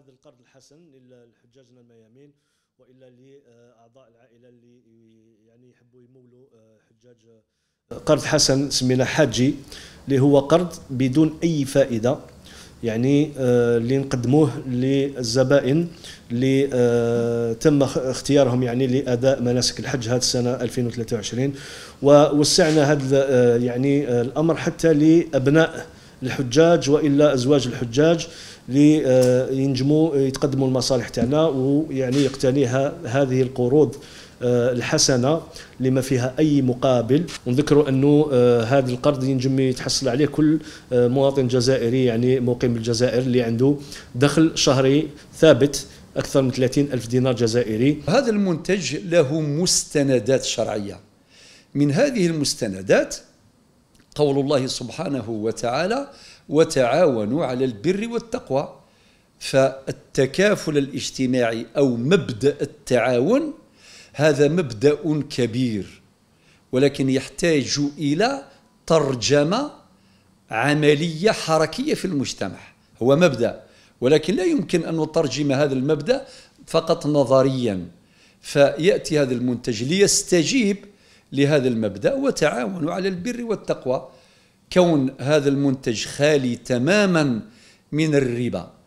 هذا القرض الحسن لحجاجنا الميامين والا لاعضاء العائله اللي يعني يحبوا يمولوا آه، حجاج آه، قرض حسن سمينا حاجي اللي هو قرض بدون اي فائده يعني آه، اللي نقدموه للزبائن اللي تم اختيارهم يعني لاداء مناسك الحج هذه السنه 2023 ووسعنا هذا يعني الامر حتى لابناء الحجاج والا ازواج الحجاج لينجموا آه، آه، يتقدموا المصالح تاعنا ويعني يقتنيها هذه القروض آه، الحسنه لما فيها اي مقابل ونذكروا انه هذا القرض ينجم يتحصل عليه كل مواطن جزائري يعني مقيم بالجزائر اللي عنده دخل شهري ثابت اكثر من 30 الف دينار جزائري هذا المنتج له مستندات شرعيه من هذه المستندات قول الله سبحانه وتعالى وتعاونوا على البر والتقوى فالتكافل الاجتماعي او مبدا التعاون هذا مبدا كبير ولكن يحتاج الى ترجمه عمليه حركيه في المجتمع هو مبدا ولكن لا يمكن ان نترجم هذا المبدا فقط نظريا فياتي هذا المنتج ليستجيب لهذا المبدا وتعاونوا على البر والتقوى كون هذا المنتج خالي تماما من الربا